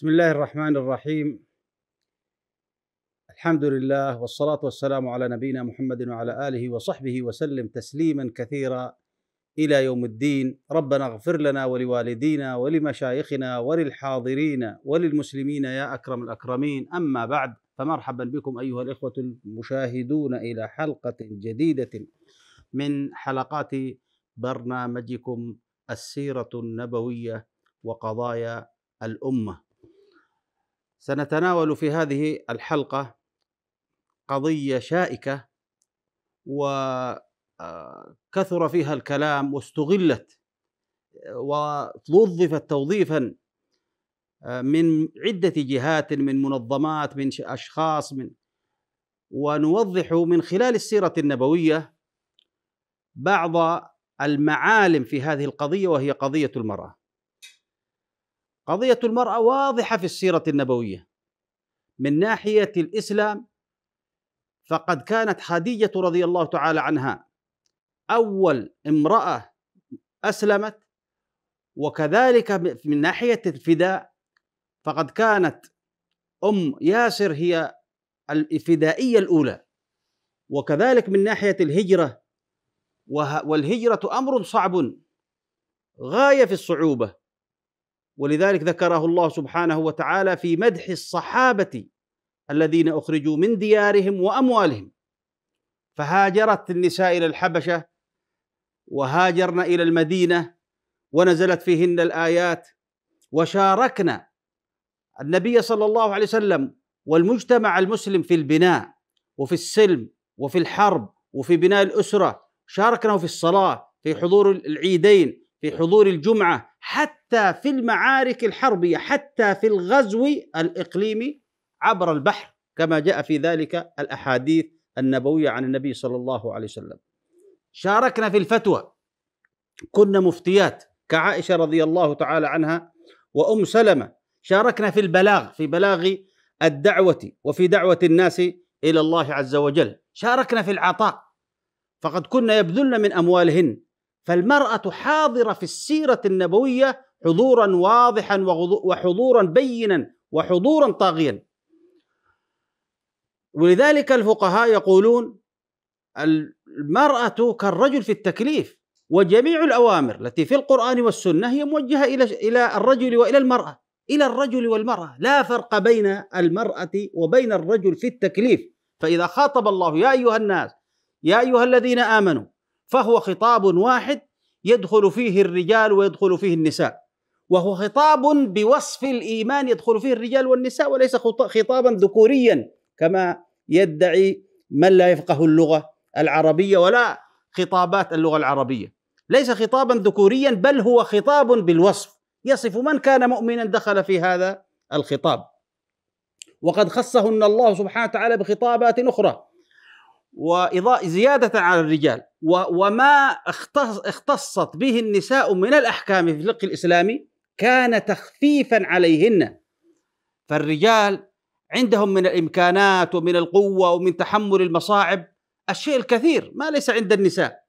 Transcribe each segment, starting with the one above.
بسم الله الرحمن الرحيم الحمد لله والصلاة والسلام على نبينا محمد وعلى آله وصحبه وسلم تسليما كثيرا إلى يوم الدين ربنا اغفر لنا ولوالدينا ولمشايخنا وللحاضرين وللمسلمين يا أكرم الأكرمين أما بعد فمرحبا بكم أيها الإخوة المشاهدون إلى حلقة جديدة من حلقات برنامجكم السيرة النبوية وقضايا الأمة سنتناول في هذه الحلقة قضية شائكة وكثر آه، فيها الكلام واستغلت ووظفت توظيفا آه، من عدة جهات من منظمات من أشخاص من ونوضح من خلال السيرة النبوية بعض المعالم في هذه القضية وهي قضية المرأة قضية المرأة واضحة في السيرة النبوية من ناحية الإسلام فقد كانت خديجة رضي الله تعالى عنها أول امرأة أسلمت وكذلك من ناحية الفداء فقد كانت أم ياسر هي الفدائية الأولى وكذلك من ناحية الهجرة والهجرة أمر صعب غاية في الصعوبة ولذلك ذكره الله سبحانه وتعالى في مدح الصحابه الذين اخرجوا من ديارهم واموالهم فهاجرت النساء الى الحبشه وهاجرن الى المدينه ونزلت فيهن الايات وشاركنا النبي صلى الله عليه وسلم والمجتمع المسلم في البناء وفي السلم وفي الحرب وفي بناء الاسره شاركناه في الصلاه في حضور العيدين في حضور الجمعة حتى في المعارك الحربية حتى في الغزو الإقليمي عبر البحر كما جاء في ذلك الأحاديث النبوية عن النبي صلى الله عليه وسلم شاركنا في الفتوى كنا مفتيات كعائشة رضي الله تعالى عنها وأم سلمة شاركنا في البلاغ في بلاغ الدعوة وفي دعوة الناس إلى الله عز وجل شاركنا في العطاء فقد كنا يبذلن من أموالهن فالمرأة حاضرة في السيرة النبوية حضورا واضحا وحضورا بينا وحضورا طاغيا ولذلك الفقهاء يقولون المرأة كالرجل في التكليف وجميع الأوامر التي في القرآن والسنة هي موجهة إلى إلى الرجل وإلى المرأة إلى الرجل والمرأة لا فرق بين المرأة وبين الرجل في التكليف فإذا خاطب الله يا أيها الناس يا أيها الذين آمنوا فهو خطاب واحد يدخل فيه الرجال ويدخل فيه النساء وهو خطاب بوصف الايمان يدخل فيه الرجال والنساء وليس خطابا ذكوريا كما يدعي من لا يفقه اللغه العربيه ولا خطابات اللغه العربيه ليس خطابا ذكوريا بل هو خطاب بالوصف يصف من كان مؤمنا دخل في هذا الخطاب وقد خصهن الله سبحانه وتعالى بخطابات اخرى زيادة على الرجال وما اختصت به النساء من الأحكام في الفقه الإسلامي كان تخفيفا عليهن فالرجال عندهم من الإمكانات ومن القوة ومن تحمل المصاعب الشيء الكثير ما ليس عند النساء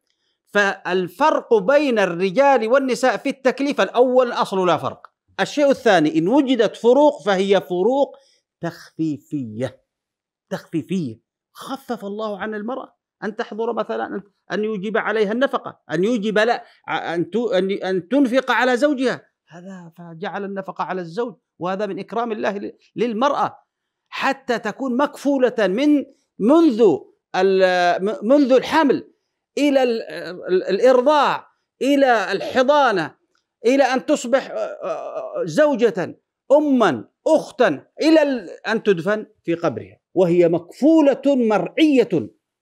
فالفرق بين الرجال والنساء في التكليف الأول أصل لا فرق الشيء الثاني إن وجدت فروق فهي فروق تخفيفية تخفيفية خفف الله عن المرأة أن تحضر مثلا أن يوجب عليها النفقة أن يوجب لا أن تنفق على زوجها هذا فجعل النفقة على الزوج وهذا من إكرام الله للمرأة حتى تكون مكفولة من منذ منذ الحمل إلى الإرضاع إلى الحضانة إلى أن تصبح آه، آه، آه، زوجة أما أختا إلى أن تدفن في قبرها وهي مكفولة مرعية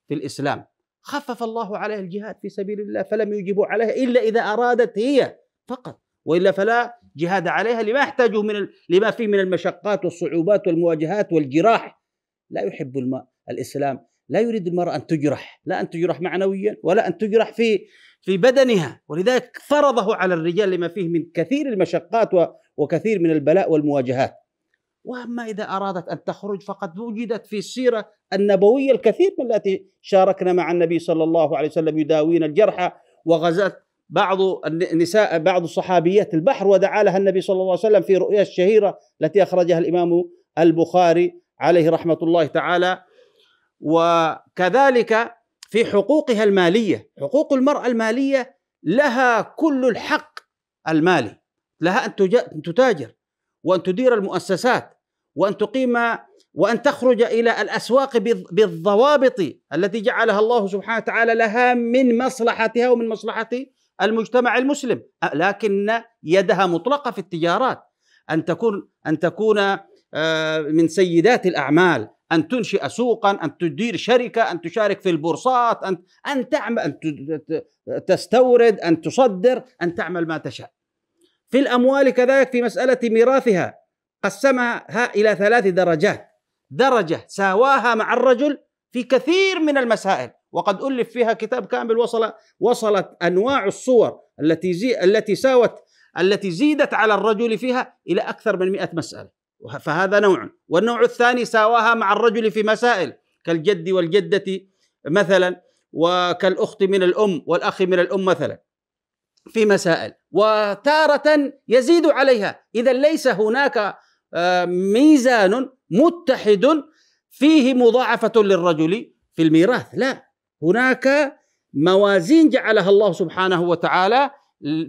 في الإسلام خفف الله عليها الجهاد في سبيل الله فلم يجب عليها إلا إذا أرادت هي فقط وإلا فلا جهاد عليها لما يحتاجه من لما فيه من المشقات والصعوبات والمواجهات والجراح لا يحب الماء الإسلام لا يريد المرأة أن تجرح لا أن تجرح معنويا ولا أن تجرح في في بدنها ولذلك فرضه على الرجال لما فيه من كثير المشقات وكثير من البلاء والمواجهات واما اذا ارادت ان تخرج فقد وجدت في السيره النبويه الكثير من التي شاركنا مع النبي صلى الله عليه وسلم يداوين الجرحى وغزت بعض النساء بعض صحابيات البحر ودعا لها النبي صلى الله عليه وسلم في رؤيا الشهيره التي اخرجها الامام البخاري عليه رحمه الله تعالى وكذلك في حقوقها الماليه حقوق المراه الماليه لها كل الحق المالي لها ان تتاجر وأن تدير المؤسسات وأن تقيم وأن تخرج إلى الأسواق بالضوابط التي جعلها الله سبحانه وتعالى لها من مصلحتها ومن مصلحة المجتمع المسلم لكن يدها مطلقة في التجارات أن تكون أن تكون آه، من سيدات الأعمال أن تنشئ سوقا أن تدير شركة أن تشارك في البورصات أن أن تعمل أن تستورد أن تصدر أن تعمل ما تشاء في الأموال كذلك في مسألة ميراثها قسمها إلى ثلاث درجات درجة ساواها مع الرجل في كثير من المسائل وقد ألف فيها كتاب كامل وصل وصلت أنواع الصور التي زي التي ساوت التي زيدت على الرجل فيها إلى أكثر من مئة مسألة فهذا نوع والنوع الثاني ساواها مع الرجل في مسائل كالجد والجدة مثلا وكالأخت من الأم والأخ من الأم مثلا في مسائل وتارة يزيد عليها إذا ليس هناك آه، ميزان متحد فيه مضاعفة للرجل في الميراث لا هناك موازين جعلها الله سبحانه وتعالى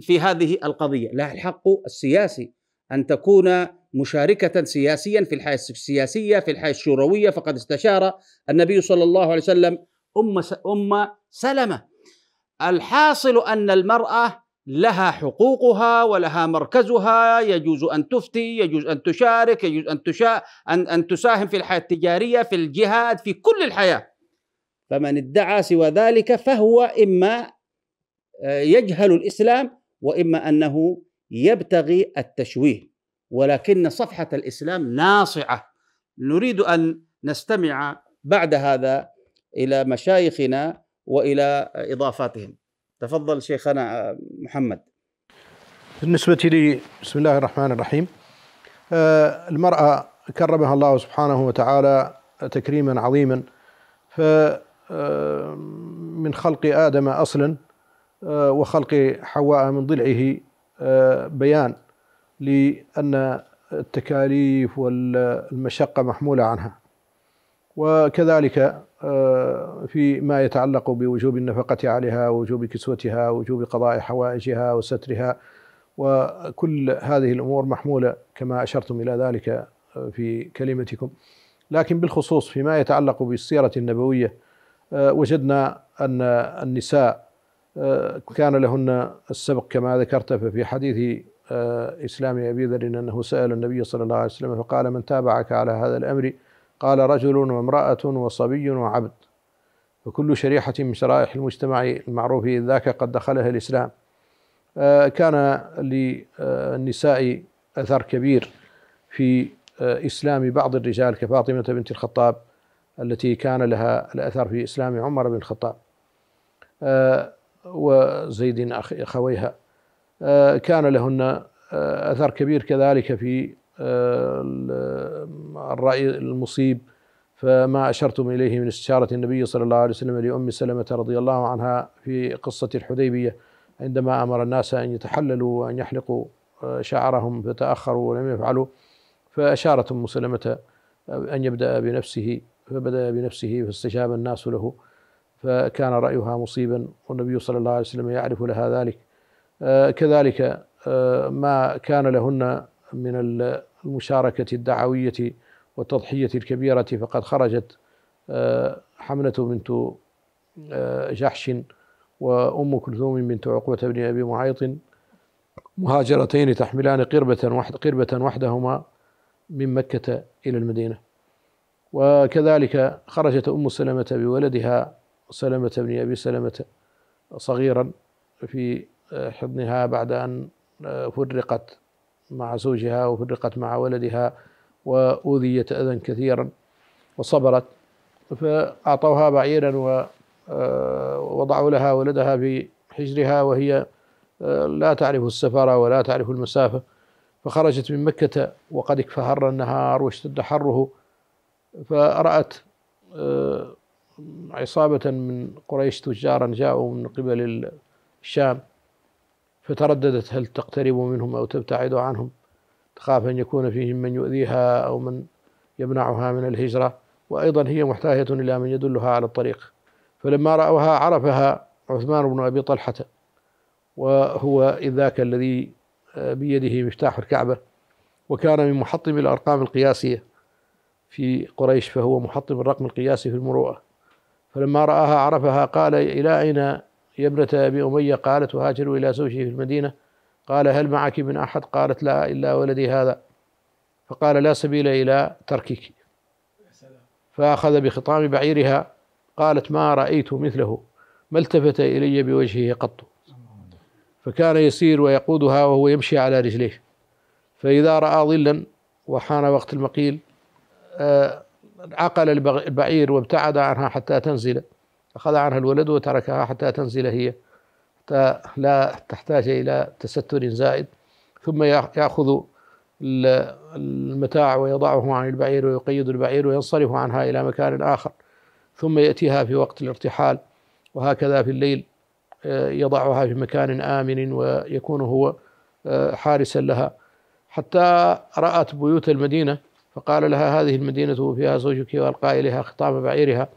في هذه القضية لها الحق السياسي أن تكون مشاركة سياسيا في الحياة السياسية في الحياة الشوروية فقد استشار النبي صلى الله عليه وسلم أم أم سلمة الحاصل أن المرأة لها حقوقها ولها مركزها يجوز ان تفتي يجوز ان تشارك يجوز ان تشا ان ان تساهم في الحياه التجاريه في الجهاد في كل الحياه فمن ادعى سوى ذلك فهو اما آه، يجهل الاسلام واما انه يبتغي التشويه ولكن صفحه الاسلام ناصعه نريد ان نستمع بعد هذا الى مشايخنا والى اضافاتهم تفضل شيخنا محمد بالنسبة لي بسم الله الرحمن الرحيم آه، المرأة كرمها الله سبحانه وتعالى تكريما عظيما ف آه، من خلق آدم أصلا آه، وخلق حواء من ضلعه بيان لأن التكاليف والمشقة محمولة عنها وكذلك آه، فيما يتعلق بوجوب النفقة عليها ووجوب كسوتها ووجوب قضاء حوائجها وسترها وكل هذه الأمور محمولة كما أشرتم إلى ذلك آه، في كلمتكم لكن بالخصوص فيما يتعلق بالسيرة النبوية آه، وجدنا أن النساء كان لهن السبق كما ذكرت ففي حديث إسلام أبي ذر إن أنه سأل النبي صلى الله عليه وسلم فقال من تابعك على هذا الأمر قال رجل وامرأة وصبي وعبد فكل شريحة من شرائح المجتمع المعروف ذاك قد دخلها الإسلام آه، كان للنساء أثر كبير في آه، إسلام بعض الرجال كفاطمة بنت الخطاب التي كان لها الأثر في إسلام عمر بن الخطاب آه، وزيد أخويها كان لهن أثر كبير كذلك في آه، الرأي المصيب فما أشرتم إليه من استشارة النبي صلى الله عليه وسلم لأم سلمة رضي الله عنها في قصة الحديبية عندما أمر الناس أن يتحللوا وأن يحلقوا آه، شعرهم فتأخروا ولم يفعلوا فأشارت أم سلمة آه، أن يبدأ بنفسه فبدأ بنفسه فاستجاب الناس له فكان رأيها مصيبا والنبي صلى الله عليه وسلم يعرف لها ذلك كذلك ما كان لهن من المشاركة الدعوية والتضحية الكبيرة فقد خرجت آه، حملة بنت آه، جحش وأم كلثوم بنت عقبة بن أبي معيط مهاجرتين تحملان قربة قربة وحدهما من مكة إلى المدينة وكذلك خرجت أم سلمة بولدها سلمة بن أبي سلمة صغيرا في آه، حضنها بعد أن فرقت مع زوجها وفرقت مع ولدها وأوذيت أذى كثيرا وصبرت فأعطوها بعيرا ووضعوا آه، لها ولدها في حجرها وهي آه، لا تعرف السفر ولا تعرف المسافة فخرجت من مكة وقد اكفهر النهار واشتد حره فرأت آه، عصابة من قريش تجارا جاءوا من قبل الشام فترددت هل تقترب منهم أو تبتعد عنهم تخاف أن يكون فيهم من يؤذيها أو من يمنعها من الهجرة وأيضا هي محتاجة إلى من يدلها على الطريق فلما رأوها عرفها عثمان بن أبي طلحة وهو ذاك الذي آه، بيده مفتاح الكعبة وكان من محطم الأرقام القياسية في قريش فهو محطم الرقم القياسي في المروءة فلما رآها عرفها قال إلى أين هي ابنة أبي أمية قالت وهاجروا إلى زوجه في المدينة قال هل معك من أحد قالت لا إلا ولدي هذا فقال لا سبيل إلى تركك فأخذ بخطام بعيرها قالت ما رأيت مثله ما التفت إلي بوجهه قط فكان يسير ويقودها وهو يمشي على رجليه فإذا رأى ظلا وحان وقت المقيل آه، عقل البعير وابتعد عنها حتى تنزل أخذ عنها الولد وتركها حتى تنزل هي حتى لا تحتاج إلى تستر زائد ثم يأخذ المتاع ويضعه عن البعير ويقيد البعير وينصرف عنها إلى مكان آخر ثم يأتيها في وقت الارتحال وهكذا في الليل آه، يضعها في مكان آمن ويكون هو آه، حارسا لها حتى رأت بيوت المدينة فقال لها هذه المدينة فيها زوجك وألقى إليها خطام بعيرها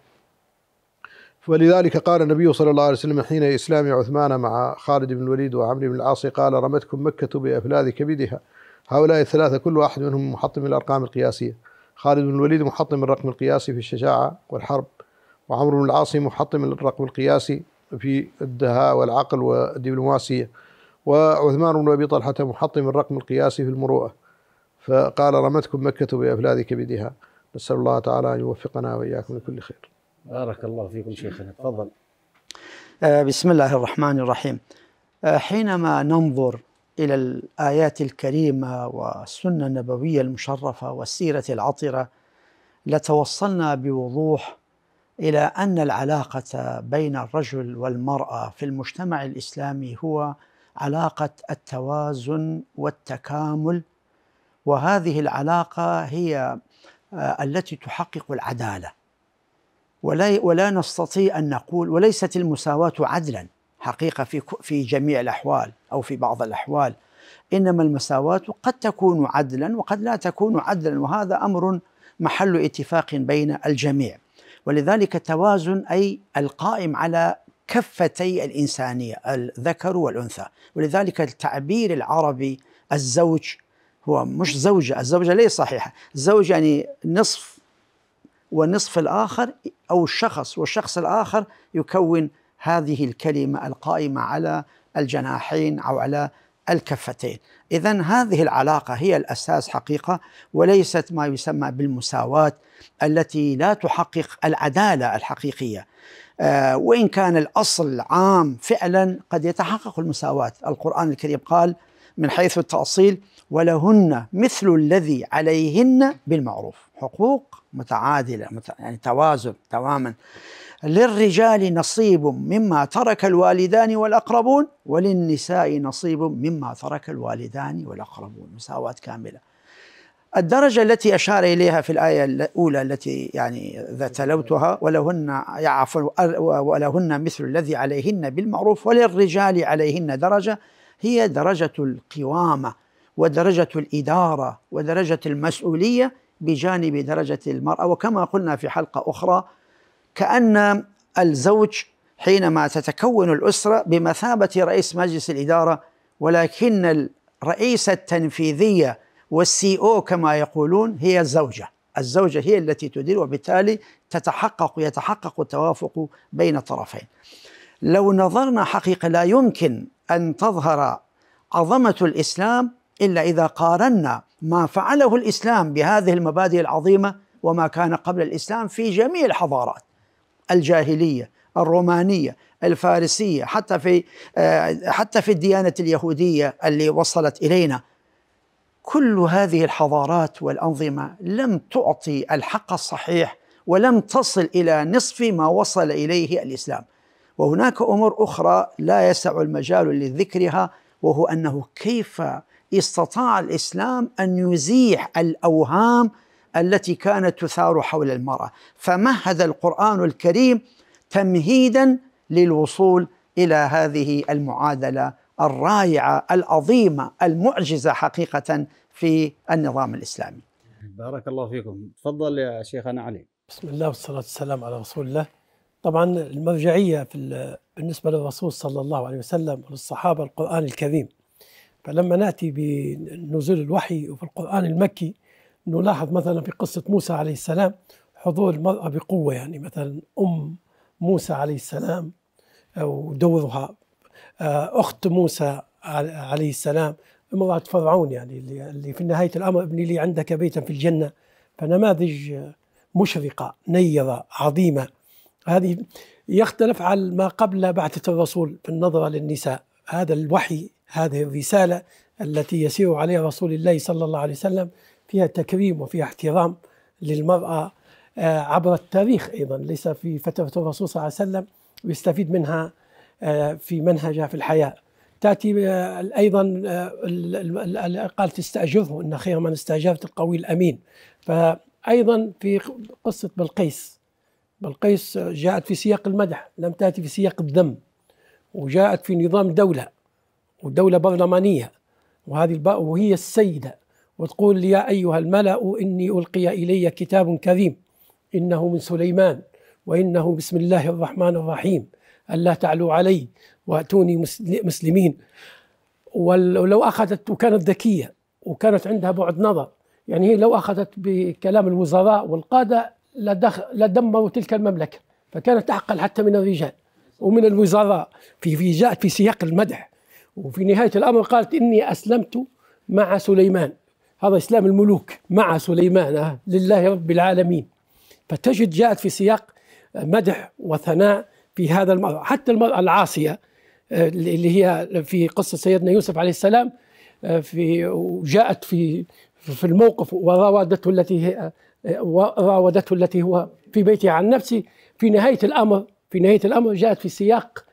ولذلك قال النبي صلى الله عليه وسلم حين إسلام عثمان مع خالد بن الوليد وعمرو بن العاص قال رمتكم مكة بأفلاذ كبدها هؤلاء الثلاثة كل واحد منهم محطم الأرقام القياسية خالد بن الوليد محطم الرقم القياسي في الشجاعة والحرب وعمرو بن العاص محطم الرقم القياسي في الدهاء والعقل والدبلوماسية وعثمان بن أبي طلحة محطم الرقم القياسي في المروءة فقال رمتكم مكة بأفلاذ كبدها نسأل الله تعالى أن يوفقنا وإياكم لكل خير بارك الله فيكم شيخنا تفضل آه، بسم الله الرحمن الرحيم آه، حينما ننظر الى الايات الكريمه والسنه النبويه المشرفه والسيره العطره لتوصلنا بوضوح الى ان العلاقه بين الرجل والمراه في المجتمع الاسلامي هو علاقه التوازن والتكامل وهذه العلاقه هي آه، التي تحقق العداله ولا ولا نستطيع ان نقول وليست المساواه عدلا حقيقه في في جميع الاحوال او في بعض الاحوال انما المساواه قد تكون عدلا وقد لا تكون عدلا وهذا امر محل اتفاق بين الجميع ولذلك التوازن اي القائم على كفتي الانسانيه الذكر والانثى ولذلك التعبير العربي الزوج هو مش زوجه الزوجه ليس صحيحه الزوج يعني نصف ونصف الآخر أو الشخص والشخص الآخر يكون هذه الكلمة القائمة على الجناحين أو على الكفتين إذا هذه العلاقة هي الأساس حقيقة وليست ما يسمى بالمساواة التي لا تحقق العدالة الحقيقية آه وإن كان الأصل عام فعلا قد يتحقق المساواة القرآن الكريم قال من حيث التأصيل ولهن مثل الذي عليهن بالمعروف حقوق متعادلة يعني توازن تماما للرجال نصيب مما ترك الوالدان والأقربون وللنساء نصيب مما ترك الوالدان والأقربون مساواة كاملة الدرجة التي أشار إليها في الآية الأولى التي يعني إذا تلوتها ولهن يعفو ولهن مثل الذي عليهن بالمعروف وللرجال عليهن درجة هي درجة القوامة ودرجة الإدارة ودرجة المسؤولية بجانب درجة المرأة وكما قلنا في حلقة أخرى كأن الزوج حينما تتكون الأسرة بمثابة رئيس مجلس الإدارة ولكن الرئيسة التنفيذية والسي او كما يقولون هي الزوجة الزوجة هي التي تدير وبالتالي تتحقق يتحقق التوافق بين الطرفين لو نظرنا حقيقة لا يمكن أن تظهر عظمة الإسلام إلا إذا قارنا ما فعله الإسلام بهذه المبادئ العظيمة وما كان قبل الإسلام في جميع الحضارات الجاهلية الرومانية الفارسية حتى في آه، حتى في الديانة اليهودية اللي وصلت إلينا كل هذه الحضارات والأنظمة لم تعطي الحق الصحيح ولم تصل إلى نصف ما وصل إليه الإسلام وهناك امور اخرى لا يسع المجال لذكرها وهو انه كيف استطاع الاسلام ان يزيح الاوهام التي كانت تثار حول المراه فمهد القران الكريم تمهيدا للوصول الى هذه المعادله الرائعه العظيمه المعجزه حقيقه في النظام الاسلامي. بارك الله فيكم، تفضل يا شيخنا علي. بسم الله والصلاه والسلام على رسول الله. طبعا المرجعية في بالنسبة للرسول صلى الله عليه وسلم وللصحابة القرآن الكريم فلما نأتي بنزول الوحي وفي القرآن المكي نلاحظ مثلا في قصة موسى عليه السلام حضور المرأة بقوة يعني مثلا أم موسى عليه السلام ودورها آه، أخت موسى عليه السلام امرأة فرعون يعني اللي في نهاية الأمر ابني لي عندك بيتا في الجنة فنماذج مشرقة نيرة عظيمة هذه يختلف عن ما قبل بعثة الرسول في النظرة للنساء هذا الوحي هذه الرسالة التي يسير عليها رسول الله صلى الله عليه وسلم فيها تكريم وفيها احترام للمرأة آه، عبر التاريخ أيضا ليس في فترة الرسول صلى الله عليه وسلم ويستفيد منها آه، في منهجها في الحياة تأتي آه، أيضا قال تستأجره إن خير من استأجرت القوي الأمين فأيضا في قصة بلقيس بلقيس جاءت في سياق المدح لم تأتي في سياق الذم وجاءت في نظام دولة ودولة برلمانية وهذه وهي السيدة وتقول يا أيها الملأ إني ألقي إلي كتاب كريم إنه من سليمان وإنه بسم الله الرحمن الرحيم ألا تعلوا علي وأتوني مسلمين ولو أخذت وكانت ذكية وكانت عندها بعد نظر يعني هي لو أخذت بكلام الوزراء والقادة لدمروا تلك المملكة فكانت اعقل حتى من الرجال ومن الوزراء في في جاءت في سياق المدح وفي نهاية الأمر قالت إني أسلمت مع سليمان هذا إسلام الملوك مع سليمان آه، لله رب العالمين فتجد جاءت في سياق مدح وثناء في هذا المرأة حتى المرأة العاصية آه، اللي هي في قصة سيدنا يوسف عليه السلام آه، في وجاءت في في الموقف وراودته التي هي وراودته التي هو في بيته عن نفسه في نهاية الأمر في نهاية الأمر جاءت في سياق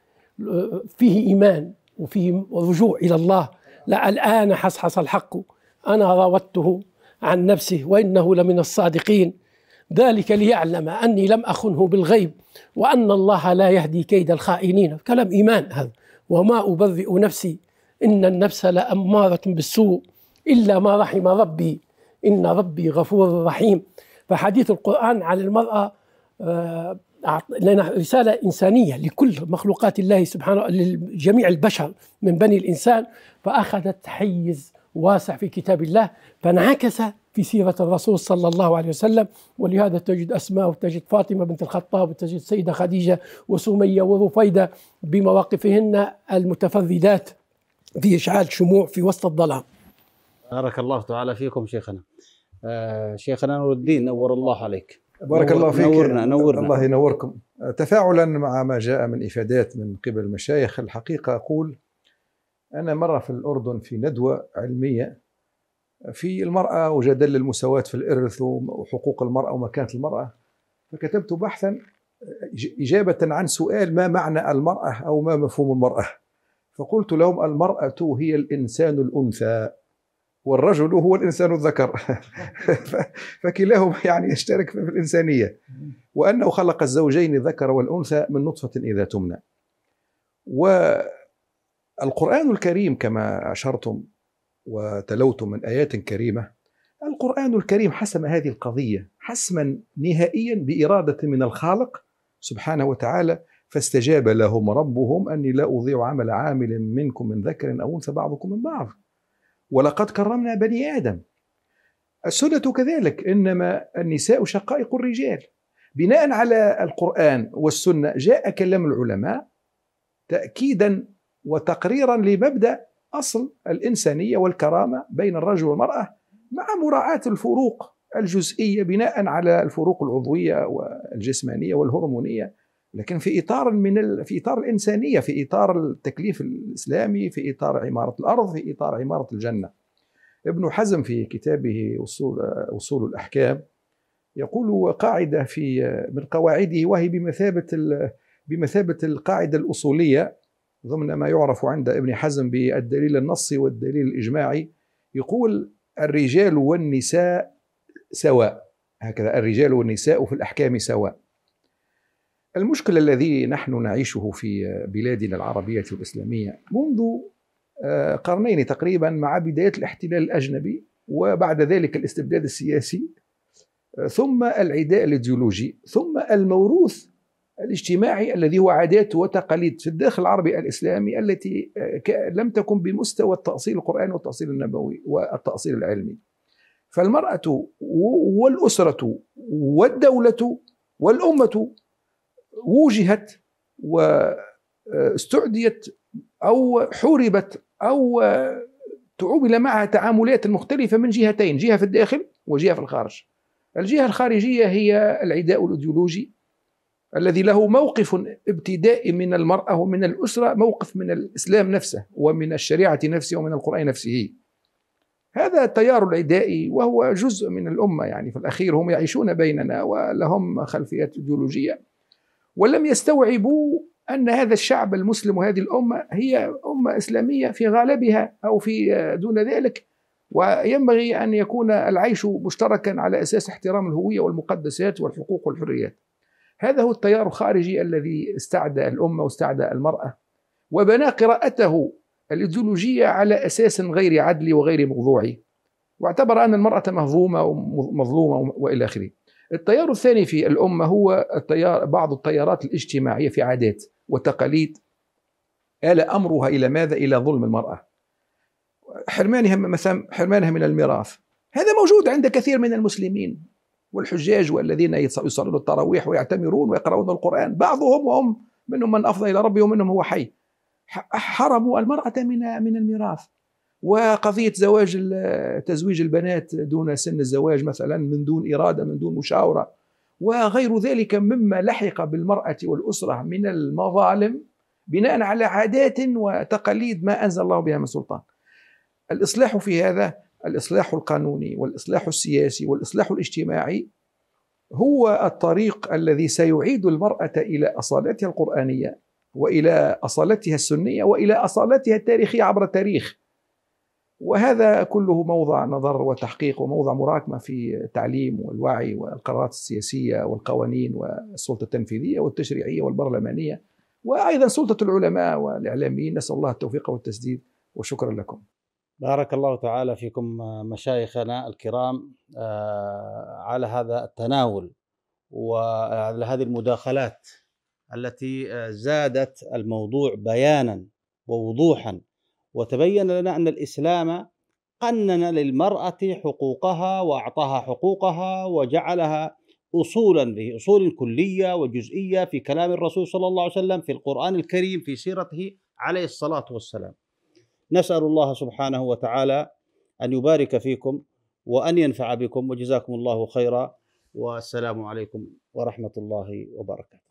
آه، فيه إيمان وفيه رجوع إلى الله لا الآن حصحص الحق أنا راودته عن نفسه وإنه لمن الصادقين ذلك ليعلم أني لم أخنه بالغيب وأن الله لا يهدي كيد الخائنين كلام إيمان هذا وما أبرئ نفسي إن النفس لأمارة بالسوء إلا ما رحم ربي إن ربي غفور رحيم فحديث القرآن على المرأة آه، لنا رسالة إنسانية لكل مخلوقات الله سبحانه لجميع البشر من بني الإنسان فأخذت حيز واسع في كتاب الله فانعكس في سيرة الرسول صلى الله عليه وسلم ولهذا تجد أسماء وتجد فاطمة بنت الخطاب وتجد سيدة خديجة وسمية ورفيدة بمواقفهن المتفردات في إشعال شموع في وسط الظلام بارك الله تعالى فيكم شيخنا آه، شيخنا نور الدين نور الله عليك بارك الله فيك نورنا نورنا الله ينوركم تفاعلا مع ما جاء من افادات من قبل المشايخ الحقيقه اقول انا مره في الاردن في ندوه علميه في المراه وجدل المساواه في الارث وحقوق المراه ومكانه المراه فكتبت بحثا اجابه عن سؤال ما معنى المراه او ما مفهوم المراه فقلت لهم المراه هي الانسان الانثى والرجل هو الإنسان الذكر فكلاهما يعني يشترك في الإنسانية وأنه خلق الزوجين الذكر والأنثى من نطفة إذا تمنى والقرآن الكريم كما أشرتم وتلوتم من آيات كريمة القرآن الكريم حسم هذه القضية حسما نهائيا بإرادة من الخالق سبحانه وتعالى فاستجاب لهم ربهم أني لا أضيع عمل عامل منكم من ذكر أو أنثى بعضكم من بعض ولقد كرمنا بني آدم السنة كذلك إنما النساء شقائق الرجال بناء على القرآن والسنة جاء كلام العلماء تأكيدا وتقريرا لمبدأ أصل الإنسانية والكرامة بين الرجل والمرأة مع مراعاة الفروق الجزئية بناء على الفروق العضوية والجسمانية والهرمونية لكن في اطار من ال... في اطار الانسانيه في اطار التكليف الاسلامي في اطار عماره الارض في اطار عماره الجنه ابن حزم في كتابه وصول وصول الاحكام يقول قاعده في من قواعده وهي بمثابه ال... بمثابه القاعده الاصوليه ضمن ما يعرف عند ابن حزم بالدليل النصي والدليل الاجماعي يقول الرجال والنساء سواء هكذا الرجال والنساء في الاحكام سواء المشكل الذي نحن نعيشه في بلادنا العربية الإسلامية منذ آه، قرنين تقريبا مع بداية الاحتلال الأجنبي وبعد ذلك الاستبداد السياسي آه، ثم العداء الايديولوجي ثم الموروث الاجتماعي الذي هو عادات وتقاليد في الداخل العربي الاسلامي التي آه، لم تكن بمستوى التاصيل القراني والتاصيل النبوي والتاصيل العلمي. فالمراه والاسره والدوله والامه وجهت واستعديت آه، او حوربت او آه، تعومل معها تعاملات مختلفه من جهتين جهه في الداخل وجهه في الخارج الجهه الخارجيه هي العداء الايديولوجي الذي له موقف ابتدائي من المراه ومن الاسره موقف من الاسلام نفسه ومن الشريعه نفسه ومن القران نفسه هذا التيار العدائي وهو جزء من الامه يعني في الاخير هم يعيشون بيننا ولهم خلفيات ايديولوجيه ولم يستوعبوا أن هذا الشعب المسلم وهذه الأمة هي أمة إسلامية في غالبها أو في آه، دون ذلك وينبغي أن يكون العيش مشتركا على أساس احترام الهوية والمقدسات والحقوق والحريات هذا هو التيار الخارجي الذي استعدى الأمة واستعدى المرأة وبنى قراءته الإيديولوجية على أساس غير عدلي وغير موضوعي واعتبر أن المرأة مهضومة ومظلومة وإلى آخره التيار الثاني في الأمة هو التيار بعض التيارات الاجتماعية في عادات وتقاليد آل أمرها إلى ماذا؟ إلى ظلم المرأة حرمانها مثلا حرمانها من الميراث هذا موجود عند كثير من المسلمين والحجاج والذين يصلون التراويح ويعتمرون ويقرؤون القرآن بعضهم وهم منهم من أفضى إلى ربه ومنهم هو حي حرموا المرأة من من الميراث وقضية زواج تزويج البنات دون سن الزواج مثلا من دون إرادة من دون مشاورة وغير ذلك مما لحق بالمرأة والأسرة من المظالم بناء على عادات وتقاليد ما أنزل الله بها من سلطان الإصلاح في هذا الإصلاح القانوني والإصلاح السياسي والإصلاح الاجتماعي هو الطريق الذي سيعيد المرأة إلى أصالتها القرآنية وإلى أصالتها السنية وإلى أصالتها التاريخية عبر التاريخ وهذا كله موضع نظر وتحقيق وموضع مراكمه في التعليم والوعي والقرارات السياسيه والقوانين والسلطه التنفيذيه والتشريعيه والبرلمانيه وايضا سلطه العلماء والاعلاميين نسال الله التوفيق والتسديد وشكرا لكم. بارك الله تعالى فيكم مشايخنا الكرام آه، على هذا التناول وعلى هذه المداخلات التي آه، زادت الموضوع بيانا ووضوحا وتبين لنا أن الإسلام قنن للمرأة حقوقها وأعطاها حقوقها وجعلها أصولا لأصول كلية وجزئية في كلام الرسول صلى الله عليه وسلم في القرآن الكريم في سيرته عليه الصلاة والسلام نسأل الله سبحانه وتعالى أن يبارك فيكم وأن ينفع بكم وجزاكم الله خيرا والسلام عليكم ورحمة الله وبركاته